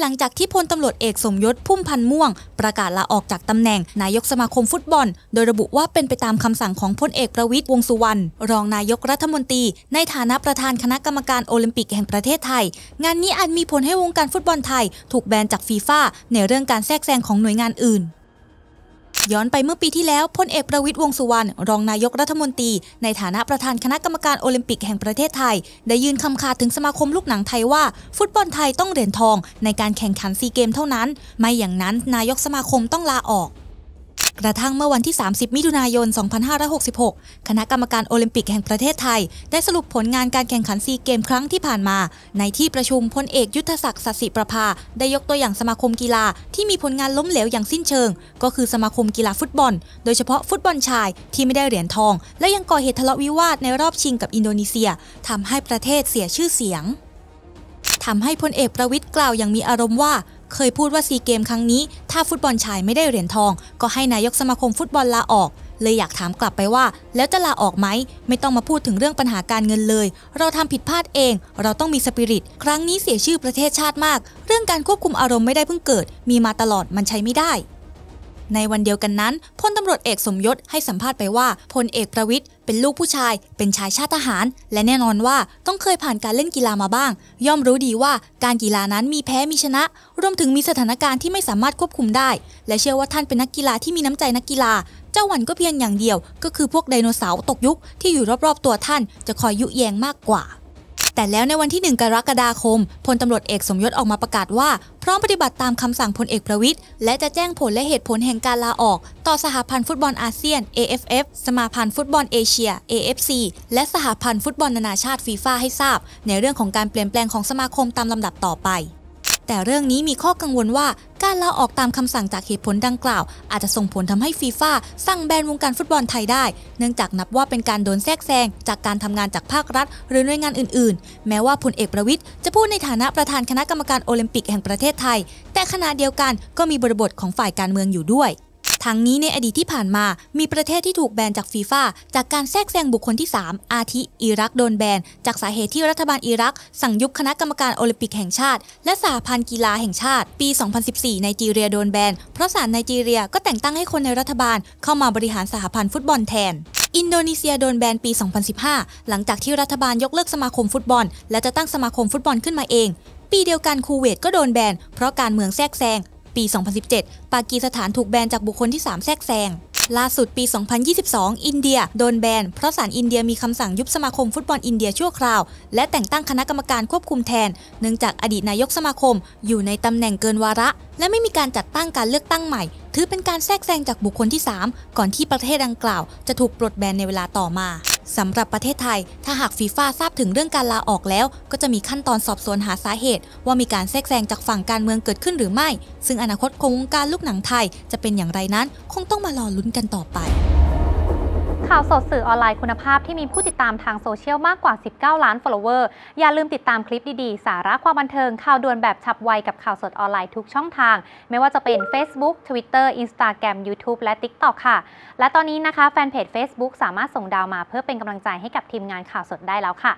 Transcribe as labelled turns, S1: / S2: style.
S1: หลังจากที่พลตำรวจเอกสมยศพุ่มพันธ์ม่วง ประกาศลาออกจากตำแหน่งนายกสมาคมฟุตบอล โดยระบุว่าเป็นไปตามคำสั่งของพลเอกประวิตยวงสุวรรณรองนายกรัฐมนตรี ในฐานะประธานคณะกรรมการโอลิมปิกแห่งประเทศไทย งานนี้อาจมีผลให้วงการฟุตบอลไทยถูกแบนจากฟีฟ่าในเรื่องการแทรกแซงของหน่วยงานอื่นย้อนไปเมื่อปีที่แล้ว พลเอกประวิทย์วงสุวรรณ รองนายกรัฐมนตรี ในฐานะประธานคณะกรรมการโอลิมปิกแห่งประเทศไทย ได้ยื่นคำขาดถึงสมาคมลูกหนังไทยว่า ฟุตบอลไทยต้องเหรียญทอง ในการแข่งขันซีเกมเท่านั้น ไม่อย่างนั้นนายกสมาคมต้องลาออกกระทั่งเมื่อวันที่ 30 มิถุนายน 2566 คณะกรรมการโอลิมปิกแห่งประเทศไทย ได้สรุปผลงานการแข่งขันซีเกมครั้งที่ผ่านมา ในที่ประชุมพลเอกยุทธศักดิ์สัสิประภาได้ยกตัวอย่างสมาคมกีฬาที่มีผลงานล้มเหลวอย่างสิ้นเชิง ก็คือสมาคมกีฬาฟุตบอล โดยเฉพาะฟุตบอลชายที่ไม่ได้เหรียญทอง และยังก่อเหตุทะเลาะวิวาทในรอบชิงกับอินโดนีเซียทำให้ประเทศเสียชื่อเสียงทำให้พลเอกประวิทย์กล่าวอย่างมีอารมณ์ว่าเคยพูดว่าซีเกมครั้งนี้ ถ้าฟุตบอลชายไม่ได้เหรียญทอง ก็ให้นายกสมาคมฟุตบอลลาออก เลยอยากถามกลับไปว่า แล้วจะลาออกไหมไม่ต้องมาพูดถึงเรื่องปัญหาการเงินเลย เราทำผิดพลาดเอง เราต้องมีสปิริตครั้งนี้เสียชื่อประเทศชาติมาก เรื่องการควบคุมอารมณ์ไม่ได้เพิ่งเกิด มีมาตลอดมันใช้ไม่ได้ ในวันเดียวกันนั้นพลตำรวจเอกสมยศให้สัมภาษณ์ไปว่าพลเอกประวิทยเป็นลูกผู้ชาย เป็นชายชาติทหาร และแน่นอนว่าต้องเคยผ่านการเล่นกีฬามาบ้าง ย่อมรู้ดีว่าการกีฬานั้นมีแพ้ มีชนะ รวมถึงมีสถานการณ์ที่ไม่สามารถควบคุมได้ และเชื่อว่าท่านเป็นนักกีฬาที่มีน้ำใจนักกีฬา เจ้าหวันก็เพียงอย่างเดียว ก็คือพวกไดโนเสาร์ตกยุคที่อยู่รอบๆ ตัวท่านจะคอยยุแยงมากกว่าแต่แล้วในวันที่ 1กรกฎาคมพลตำรวจเอกสมยศออกมาประกาศว่า พร้อมปฏิบัติตามคำสั่งพลเอกประวิทย์และจะแจ้งผลและเหตุผลแห่งการลาออก ต่อสหพันธ์ฟุตบอลอาเซียน AFF สมาพันธ์ฟุตบอลเอเชีย AFC และสหพันธ์ฟุตบอลนานาชาติฟีฟ่าให้ทราบ ในเรื่องของการเปลี่ยนแปลงของสมาคมตามลำดับต่อไปแต่เรื่องนี้มีข้อกังวลว่าการลาออกตามคำสั่งจากเหตุผลดังกล่าว อาจจะส่งผลทำให้ฟีฟ่าสั่งแบนวงการฟุตบอลไทยได้เนื่องจากนับว่าเป็นการโดนแทรกแซงจากการทำงานจากภาครัฐหรือหน่วยงานอื่นๆ แม้ว่าพลเอกประวิทย์จะพูดในฐานะประธานคณะกรรมการโอลิมปิกแห่งประเทศไทย แต่ขณะเดียวกันก็มีบริบทของฝ่ายการเมืองอยู่ด้วยทั้งนี้ในอดีตที่ผ่านมา มีประเทศที่ถูกแบนจากฟีฟ่าจากการแทรกแซงบุคคลที่ 3 อาทิอิรักโดนแบนจากสาเหตุที่รัฐบาลอิรัก สั่งยุบคณะกรรมการโอลิมปิกแห่งชาติและสหพันธ์กีฬาแห่งชาติ ปี 2014 ในจีเรียโดนแบนเพราะศาลในจีเรียก็แต่งตั้งให้คนในรัฐบาลเข้ามาบริหารสหพันธ์ฟุตบอลแทนอินโดนีเซียโดนแบนปี 2015 หลังจากที่รัฐบาลยกเลิกสมาคมฟุตบอล และจะตั้งสมาคมฟุตบอลขึ้นมาเองปีเดียวกันคูเวตก็โดนแบนเพราะการเมืองแทรกแซงปี 2017 ปากีสถานถูกแบนจากบุคคลที่ 3 แทรกแซง ล่าสุดปี 2022 อินเดีย โดนแบนเพราะศาลอินเดียมีคำสั่งยุบสมาคมฟุตบอลอินเดียชั่วคราวและแต่งตั้งคณะกรรมการควบคุมแทน เนื่องจากอดีตนายกสมาคมอยู่ในตำแหน่งเกินวาระและไม่มีการจัดตั้งการเลือกตั้งใหม่ ถือเป็นการแทรกแซงจากบุคคลที่ 3 ก่อนที่ประเทศดังกล่าวจะถูกปลดแบนในเวลาต่อมา สำหรับประเทศไทย ถ้าหากฟีฟ่าทราบถึงเรื่องการลาออกแล้ว ก็จะมีขั้นตอนสอบสวนหาสาเหตุ ว่ามีการแทรกแซงจากฝั่งการเมืองเกิดขึ้นหรือไม่ ซึ่งอนาคตของวงการลูกหนังไทยจะเป็นอย่างไรนั้นคงต้องมารอลุ้นกันต่อไปข่าวสดสื่อออนไลน์คุณภาพที่มีผู้ติดตามทางโซเชียลมากกว่า 19 ล้าน follower อย่าลืมติดตามคลิปดีๆ สาระความบันเทิงข่าวด่วนแบบฉับไวกับข่าวสดออนไลน์ทุกช่องทาง ไม่ว่าจะเป็น Facebook Twitter Instagram YouTube และ TikTok ค่ะ และตอนนี้นะคะแฟนเพจ Facebook สามารถส่งดาวมาเพื่อเป็นกำลังใจให้กับทีมงานข่าวสดได้แล้วค่ะ